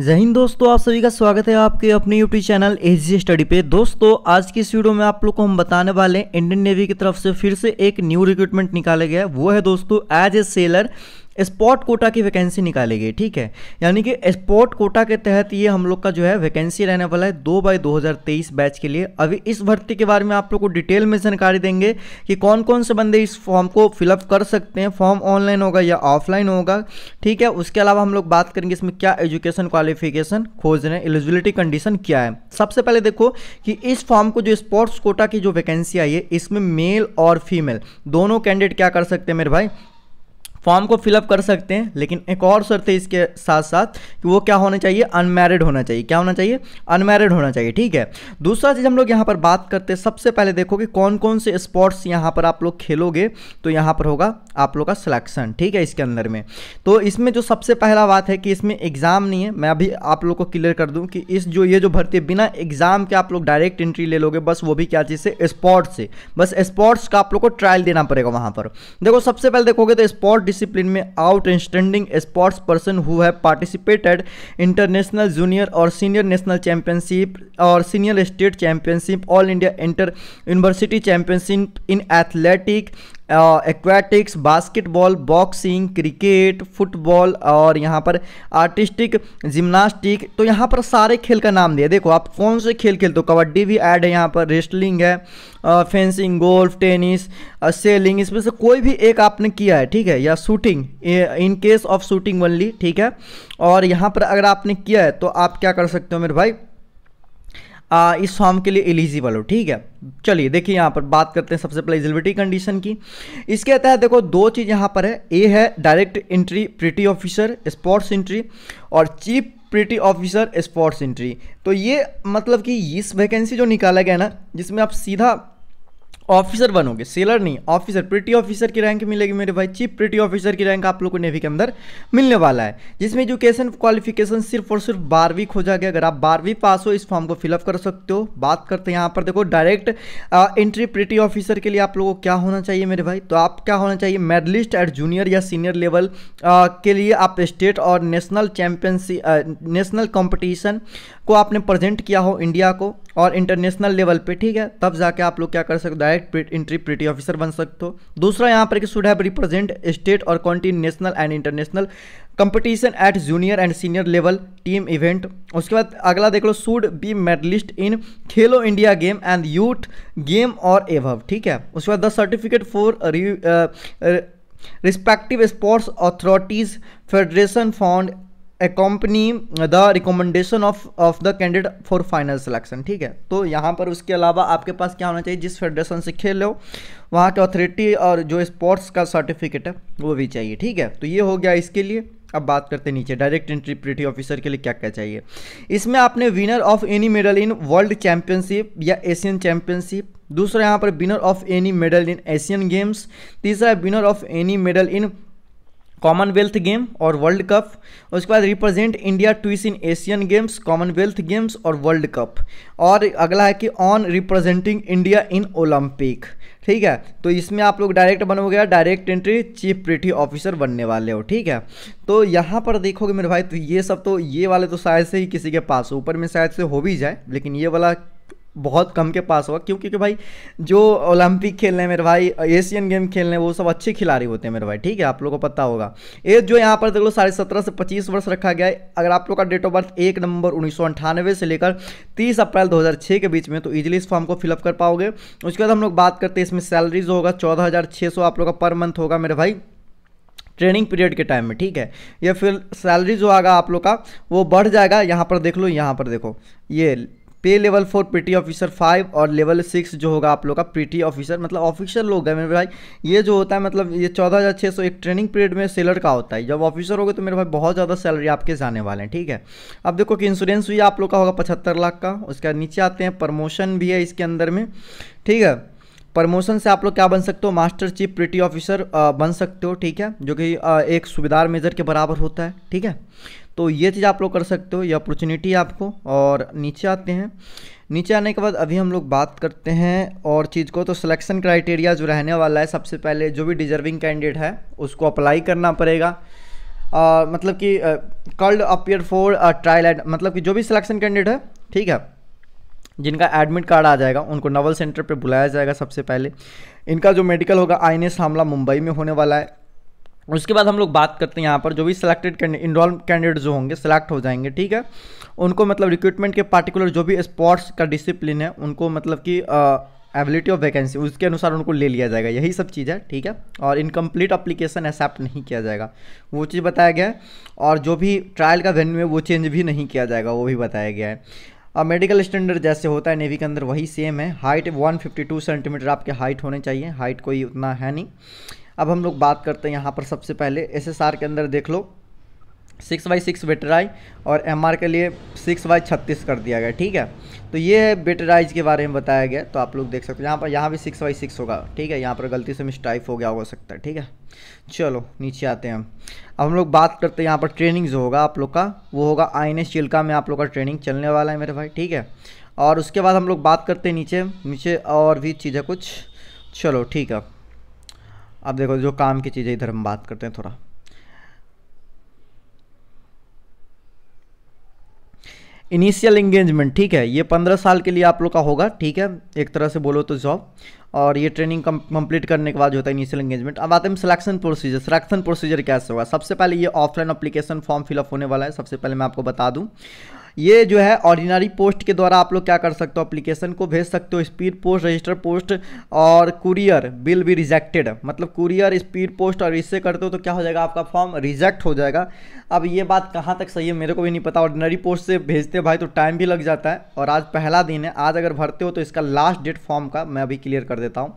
जय हिंद दोस्तों आप सभी का स्वागत है आपके अपने यूट्यूब चैनल एजी स्टडी पे दोस्तों आज की इस वीडियो में आप लोग को हम बताने वाले हैं इंडियन नेवी की तरफ से फिर से एक न्यू रिक्रूटमेंट निकाला गया है वो है दोस्तों as a sailor sport quota की वैकेंसी निकालेगी ठीक है यानी कि स्पॉट कोटा के तहत ये हम लोग का जो है वैकेंसी रहने वाला है दो बाई दो हज़ार तेईस बैच के लिए अभी इस भर्ती के बारे में आप लोग को डिटेल में जानकारी देंगे कि कौन कौन से बंदे इस फॉर्म को फिलअप कर सकते हैं फॉर्म ऑनलाइन होगा या ऑफलाइन होगा ठीक है उसके अलावा हम लोग बात करेंगे इसमें क्या एजुकेशन क्वालिफिकेशन खोज रहे हैं एलिजिबिलिटी कंडीशन क्या है सबसे पहले देखो कि इस फॉर्म को जो स्पोर्ट्स कोटा की जो वैकेंसी आई है इसमें मेल और फीमेल दोनों कैंडिडेट क्या कर सकते हैं मेरे भाई फॉर्म को फिलअप कर सकते हैं लेकिन एक और शर्त है इसके साथ साथ कि वो क्या होना चाहिए अनमैरिड होना चाहिए क्या होना चाहिए अनमैरिड होना चाहिए ठीक है दूसरा चीज़ हम लोग यहाँ पर बात करते हैं सबसे पहले देखो कि कौन कौन से स्पोर्ट्स यहाँ पर आप लोग खेलोगे तो यहाँ पर होगा आप लोग का सिलेक्शन ठीक है इसके अंदर में तो इसमें जो सबसे पहला बात है कि इसमें एग्ज़ाम नहीं है मैं अभी आप लोग को क्लियर कर दूँ कि इस जो ये जो भर्ती है बिना एग्ज़ाम के आप लोग डायरेक्ट एंट्री ले लोगे बस वो भी क्या चीज़ से स्पोर्ट्स से बस स्पोर्ट्स का आप लोग को ट्रायल देना पड़ेगा वहाँ पर देखो सबसे पहले देखोगे तो स्पोर्ट डिसिप्लिन में outstanding sports person who have participated international junior और सीनियर नेशनल चैंपियनशिप और senior state championship all India inter university championship in athletic aquatics basketball boxing cricket football और यहाँ पर आर्टिस्टिक जिम्नास्टिक तो यहाँ पर सारे खेल का नाम दिया देखो आप कौन से खेल खेलते हो कबड्डी भी ऐड है यहाँ पर रेस्लिंग है फेंसिंग गोल्फ टेनिस सेलिंग इसमें से कोई भी एक आपने किया है ठीक है या shooting in case of shooting only ठीक है और यहाँ पर अगर आपने किया है तो आप क्या कर सकते हो मेरे भाई आ, इस फॉर्म के लिए एलिजिबल हो ठीक है चलिए देखिए यहाँ पर बात करते हैं सबसे पहले एलिजिबिलिटी कंडीशन की इसके तहत देखो दो चीज़ यहाँ पर है ए है direct entry petty officer sports entry और chief petty officer sports entry तो ये मतलब कि इस वैकेंसी जो निकाला गया ना जिसमें आप सीधा ऑफिसर बनोगे सेलर नहीं ऑफिसर प्रिटी ऑफिसर की रैंक मिलेगी मेरे भाई चीफ प्रिटी ऑफिसर की रैंक आप लोग को नेवी के अंदर मिलने वाला है जिसमें एजुकेशन क्वालिफिकेशन सिर्फ और सिर्फ बारहवीं खोजा गया अगर आप बारहवीं पास हो इस फॉर्म को फिलअप कर सकते हो बात करते हैं यहाँ पर देखो डायरेक्ट एंट्री प्रिटी ऑफिसर के लिए आप लोगों को क्या होना चाहिए मेरे भाई तो आप क्या होना चाहिए मेडलिस्ट एट जूनियर या सीनियर लेवल आ, के लिए आप स्टेट और नेशनल चैम्पियनशिप नेशनल कॉम्पिटिशन को आपने प्रजेंट किया हो इंडिया को और इंटरनेशनल लेवल पे ठीक है तब जाके आप लोग क्या कर सकते हो डायरेक्ट इंट्री प्रिटी ऑफिसर बन सकते हो दूसरा यहाँ पर कि शुड हैव रिप्रेजेंट स्टेट और continental and international competition at junior and senior level team event उसके बाद अगला देख लो should be medallist in Khelo India game and youth game और एवव ठीक है उसके बाद the certificate for respective sports authorities federation found accompany the recommendation of of the candidate for final selection ठीक है तो यहाँ पर उसके अलावा आपके पास क्या होना चाहिए जिस फेडरेशन से खेल लो वहाँ की अथॉरिटी और जो स्पोर्ट्स का सर्टिफिकेट है वो भी चाहिए ठीक है तो ये हो गया इसके लिए अब बात करते हैं नीचे डायरेक्ट एंट्री प्रिटी ऑफिसर के लिए क्या क्या चाहिए इसमें आपने winner of any medal in world championship या एशियन चैंपियनशिप दूसरा यहाँ पर winner of any medal in Asian games तीसरा winner of any medal in commonwealth game और वर्ल्ड कप उसके बाद represent India twice in Asian games commonwealth games और world cup और अगला है कि on representing India in Olympic ठीक है तो इसमें आप लोग डायरेक्ट बनोगे direct entry chief petty officer बनने वाले हो ठीक है तो यहाँ पर देखोगे मेरे भाई तो ये सब तो ये वाले तो शायद से ही किसी के पास ऊपर में शायद से हो भी जाए लेकिन ये वाला बहुत कम के पास होगा क्योंकि कि भाई जो ओलंपिक खेल रहे हैं मेरे भाई एशियन गेम खेल रहे हैं वो सब अच्छे खिलाड़ी होते हैं मेरे भाई ठीक है आप लोगों को पता होगा एज जो यहाँ पर देख लो साढ़े सत्रह से पच्चीस वर्ष रखा गया है अगर आप लोग का डेट ऑफ बर्थ एक नंबर उन्नीस से लेकर तीस अप्रैल दो के बीच में तो ईजिली इस फॉर्म को फिलअप कर पाओगे उसके बाद हम लोग बात करते हैं इसमें सैलरी जो होगा चौदह आप लोग का पर मंथ होगा मेरे भाई ट्रेनिंग पीरियड के टाइम में ठीक है या फिर सैलरी जो आगा आप लोग का वो बढ़ जाएगा यहाँ पर देख लो यहाँ पर देखो ये pay level four petty officer five और लेवल सिक्स जो होगा आप लोग का पीटी ऑफिसर मतलब ऑफिसर लोग हैं मेरे भाई ये जो होता है मतलब ये चौदह हज़ार छः सौ एक ट्रेनिंग पीरियड में सेलर का होता है जब ऑफिसर होगा तो मेरे भाई बहुत ज़्यादा सैलरी आपके जाने वाले हैं ठीक है अब देखो कि इंश्योरेंस भी आप लोग का होगा पचहत्तर लाख का उसके नीचे आते हैं प्रमोशन भी है इसके अंदर में ठीक है प्रमोशन से आप लोग क्या बन सकते हो मास्टर चीफ प्रिटी ऑफिसर बन सकते हो ठीक है जो कि एक सूबेदार मेजर के बराबर होता है ठीक है तो ये चीज़ आप लोग कर सकते हो ये अपॉर्चुनिटी आपको और नीचे आते हैं नीचे आने के बाद अभी हम लोग बात करते हैं और चीज़ को तो सिलेक्शन क्राइटेरिया जो रहने वाला है सबसे पहले जो भी डिजर्विंग कैंडिडेट है उसको अप्लाई करना पड़ेगा आ, मतलब कि कल्ड अपियर फॉर ट्रायल एड मतलब कि जो भी सिलेक्शन कैंडिडेट है ठीक है जिनका एडमिट कार्ड आ जाएगा उनको नवल सेंटर पर बुलाया जाएगा सबसे पहले इनका जो मेडिकल होगा आई एन हमला मुंबई में होने वाला है उसके बाद हम लोग बात करते हैं यहाँ पर जो भी सिलेक्टेड इनरोल कैंडिडेट जो होंगे सिलेक्ट हो जाएंगे ठीक है उनको मतलब रिक्रूटमेंट के पार्टिकुलर जो भी स्पोर्ट्स का डिसिप्लिन है उनको मतलब कि एबिलिटी ऑफ वैकेंसी उसके अनुसार उनको ले लिया जाएगा यही सब चीज़ है ठीक है और इनकम्प्लीट अप्लीकेशन एक्सेप्ट नहीं किया जाएगा वो चीज़ बताया गया है और जो भी ट्रायल का वेन्यू है वो चेंज भी नहीं किया जाएगा वो भी बताया गया है अब मेडिकल स्टैंडर्ड जैसे होता है नेवी के अंदर वही सेम है हाइट 152 सेंटीमीटर आपके हाइट होने चाहिए हाइट कोई उतना है नहीं अब हम लोग बात करते हैं यहाँ पर सबसे पहले एसएसआर के अंदर देख लो सिक्स बाई सिक्स बेटराइज और एम के लिए सिक्स बाई छत्तीस कर दिया गया ठीक है तो ये है के बारे में बताया गया तो आप लोग देख सकते हो यहाँ पर यहाँ भी सिक्स बाई सिक्स होगा ठीक है यहाँ पर गलती से मिस्टाइप हो गया हो सकता है ठीक है चलो नीचे आते हैं हम अब हम लोग बात करते हैं यहाँ पर ट्रेनिंग जो होगा आप लोग का वो होगा आई एन चिल्का में आप लोग का ट्रेनिंग चलने वाला है मेरे भाई ठीक है और उसके बाद हम लोग बात करते हैं नीचे नीचे और भी चीज़ें कुछ चलो ठीक है अब देखो जो काम की चीज़ें इधर हम बात करते हैं थोड़ा इनिशियल इंगेजमेंट ठीक है ये पंद्रह साल के लिए आप लोग का होगा ठीक है एक तरह से बोलो तो जॉब और ये ट्रेनिंग कंप्लीट करने के बाद जो होता है इनिशियल इंगेजमेंट अब आते हैं सिलेक्शन प्रोसीजर सिलेक्शन प्रोसीजर कैसे होगा सबसे पहले ये ऑफलाइन अप्लीकेशन फॉर्म फिलअप होने वाला है सबसे पहले मैं आपको बता दूँ ये जो है ऑर्डिनरी पोस्ट के द्वारा आप लोग क्या कर सकते हो अप्लीकेशन को भेज सकते हो स्पीड पोस्ट रजिस्टर पोस्ट और कुरियर बिल भी रिजेक्टेड मतलब कुरियर स्पीड पोस्ट और इससे करते हो तो क्या हो जाएगा आपका फॉर्म रिजेक्ट हो जाएगा अब ये बात कहाँ तक सही है मेरे को भी नहीं पता ऑर्डिनरी पोस्ट से भेजते भाई तो टाइम भी लग जाता है और आज पहला दिन है आज अगर भरते हो तो इसका लास्ट डेट फॉर्म का मैं अभी क्लियर कर देता हूँ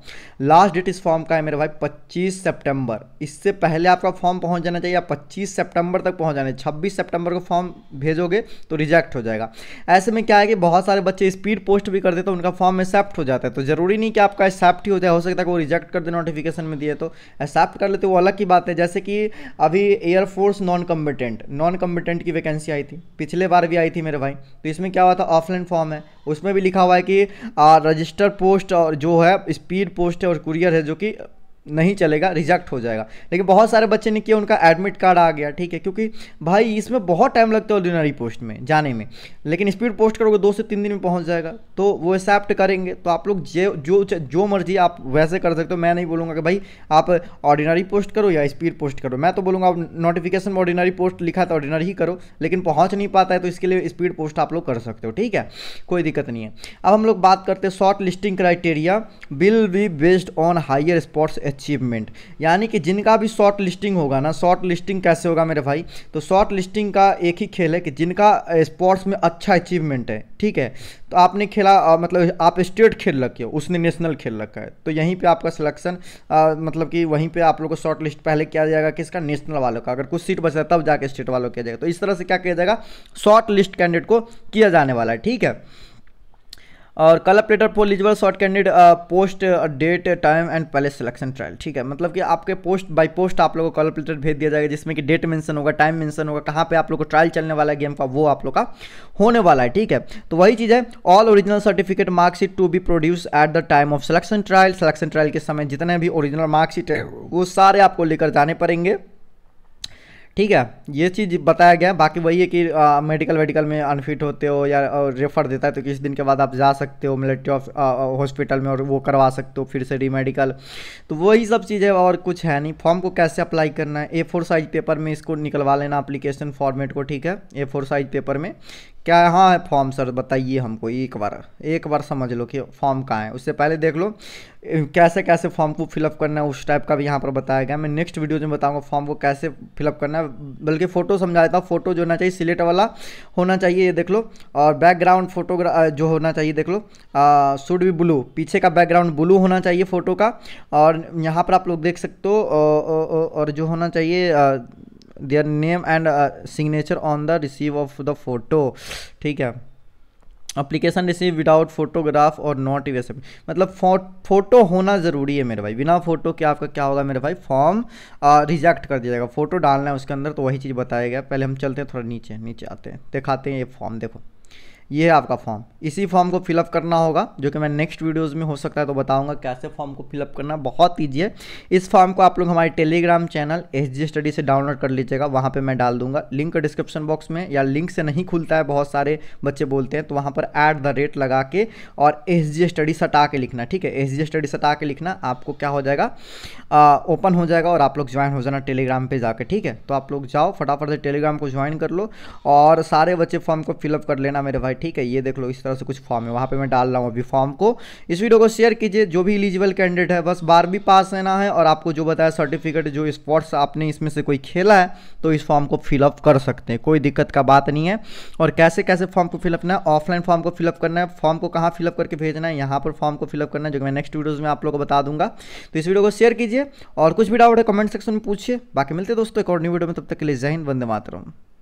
लास्ट डेट इस फॉर्म का है मेरे भाई पच्चीस सेप्टेम्बर इससे पहले आपका फॉर्म पहुँच जाना चाहिए या पच्चीस सेप्टेम्बर तक पहुँच जाना छब्बीस सेप्टेम्बर को फॉर्म भेजोगे तो रिजेक्ट रिजेक्ट हो जाएगा ऐसे में क्या है कि बहुत सारे बच्चे स्पीड पोस्ट भी कर देते उनका फॉर्म में एक्सेप्ट हो जाता है तो जरूरी नहीं कि आपका एक्सेप्ट ही हो जाए हो सकता है वो रिजेक्ट कर दे नोटिफिकेशन में दिए तो एक्सेप्ट कर लेते वो अलग की बात है जैसे कि अभी Air Force non competent non competent की वैकेंसी आई थी पिछले बार भी आई थी मेरे भाई तो इसमें क्या हुआ था ऑफलाइन फॉर्म है उसमें भी लिखा हुआ है कि रजिस्टर पोस्ट और जो है स्पीड पोस्ट है और कुरियर है जो कि नहीं चलेगा रिजेक्ट हो जाएगा लेकिन बहुत सारे बच्चे ने किया उनका एडमिट कार्ड आ गया ठीक है क्योंकि भाई इसमें बहुत टाइम लगता है ऑर्डिनरी पोस्ट में जाने में लेकिन स्पीड पोस्ट करोगे दो से तीन दिन में पहुंच जाएगा तो वो एक्सेप्ट करेंगे तो आप लोग जे जो जो मर्जी आप वैसे कर सकते हो मैं नहीं बोलूँगा कि भाई आप ऑर्डिनरी पोस्ट करो या स्पीड पोस्ट करो मैं तो बोलूँगा आप नोटिफिकेशन में ऑर्डिनरी पोस्ट लिखा तो ऑर्डिनरी ही करो लेकिन पहुँच नहीं पाता है तो इसके लिए स्पीड पोस्ट आप लोग कर सकते हो ठीक है कोई दिक्कत नहीं है अब हम लोग बात करते हैं short listing criteria will be based on higher sports achievement यानी कि जिनका भी शॉर्ट लिस्टिंग होगा ना शॉर्ट लिस्टिंग कैसे होगा मेरे भाई तो शॉर्ट लिस्टिंग का एक ही खेल है कि जिनका स्पोर्ट्स में अच्छा अचीवमेंट है ठीक है तो आपने खेला मतलब आप स्टेट खेल रखे हो उसने नेशनल खेल रखा है तो यहीं पे आपका सिलेक्शन मतलब कि वहीं पे आप लोग को शॉर्ट लिस्ट पहले किया जाएगा किसका नेशनल वालों का अगर कुछ सीट बचा तब जाके स्टेट वालों किया जाएगा तो इस तरह से क्या किया जाएगा शॉर्ट लिस्ट कैंडिडेट को किया जाने वाला है ठीक है और call updater for eligible short candidate post date time and पहले सिलेक्शन ट्रायल ठीक है मतलब कि आपके पोस्ट बाय पोस्ट आप लोगों को कल अपडेटर भेज दिया जाएगा जिसमें कि डेट मेंशन होगा टाइम मेंशन होगा कहाँ पे आप लोग को ट्रायल चलने वाला है गेम का वो आप लोग का होने वाला है ठीक है तो वही चीज़ है all original certificate marksheet to be produce at the time of selection trial selection trial के समय जितने भी ओरिजिनल मार्कशीट है वो सारे आपको लेकर जाने पड़ेंगे ठीक है ये चीज़ बताया गया बाकी वही है कि मेडिकल वेडिकल में अनफिट होते हो या रेफ़र देता है तो किस दिन के बाद आप जा सकते हो मिलिट्री ऑफ हॉस्पिटल में और वो करवा सकते हो फिर से रीमेडिकल तो वही सब चीज़ें और कुछ है नहीं फॉर्म को कैसे अप्लाई करना है ए फोर साइज पेपर में इसको निकलवा लेना अप्लीकेशन फॉर्मेट को ठीक है ए फोर साइज पेपर में क्या यहाँ है फॉर्म हाँ, सर बताइए हमको एक बार एक बार समझ लो कि फॉर्म कहाँ है उससे पहले देख लो कैसे कैसे फॉर्म को फिलअप करना है उस टाइप का भी यहाँ पर बताया गया मैं नेक्स्ट वीडियो में बताऊँगा फॉर्म को कैसे फिलअप करना है बल्कि फ़ोटो समझा देता हूँ फोटो जो होना चाहिए सिलेट वाला होना चाहिए ये देख लो और बैकग्राउंड फोटोग्रा जो होना चाहिए देख लो शुड भी ब्लू पीछे का बैकग्राउंड ब्लू होना चाहिए फ़ोटो का और यहाँ पर आप लोग देख सकते हो और जो होना चाहिए their name and signature on the receive of the photo ठीक है अप्लीकेशन रिसीव विदाउट फोटोग्राफ और नॉट यूएसएफ मतलब फो, फोटो होना ज़रूरी है मेरे भाई बिना फोटो के आपका क्या होगा मेरे भाई फॉर्म रिजेक्ट uh, कर दिया जाएगा फोटो डालना है उसके अंदर तो वही चीज़ बताया गया पहले हम चलते हैं थोड़ा नीचे नीचे आते हैं दिखाते हैं ये फॉर्म देखो ये है आपका फॉर्म इसी फॉर्म को फिलअप करना होगा जो कि मैं नेक्स्ट वीडियोस में हो सकता है तो बताऊंगा कैसे फॉर्म को फिलअप करना बहुत ईजी है इस फॉर्म को आप लोग हमारे टेलीग्राम चैनल एस स्टडी से डाउनलोड कर लीजिएगा वहाँ पर मैं डाल दूंगा लिंक डिस्क्रिप्शन बॉक्स में या लिंक से नहीं खुलता है बहुत सारे बच्चे बोलते हैं तो वहाँ पर ऐट द रेट लगा के और एस स्टडी सटा के लिखना ठीक है एस स्टडी सटा के लिखना आपको क्या हो जाएगा ओपन हो जाएगा और आप लोग ज्वाइन हो जाना टेलीग्राम पर जाकर ठीक है तो आप लोग जाओ फटाफट से टेलीग्राम को ज्वाइन कर लो और सारे बच्चे फॉर्म को फिलअप कर लेना मेरे भाई ठीक है ये देख लो इस तरह से कुछ फॉर्म है वहाँ पे मैं डाल रहा हूँ अभी फॉर्म को इस वीडियो को शेयर कीजिए जो भी एलिजिबल कैंडिडेट है बस बार भी पास रहना है और आपको जो बताया सर्टिफिकेट जो स्पोर्ट्स आपने इसमें से कोई खेला है तो इस फॉर्म को फिलअप कर सकते हैं कोई दिक्कत का बात नहीं है और कैसे कैसे फॉर्म को फिलअप करना है ऑफलाइन फॉर्म को फिलअप करना है फॉर्म को कहाँ फिलअप करके भेजना है यहाँ पर फॉर्म को फिलअप करना है जो मैं नेक्स्ट वीडियोज़ में आप लोग को बता दूंगा तो इस वीडियो को शेयर कीजिए और कुछ भी डाउट है कमेंट सेक्शन में पूछिए बाकी मिलते दोस्तों एक और न्यू वीडियो में तब तक के लिए जहन हिंद वंदे मातरम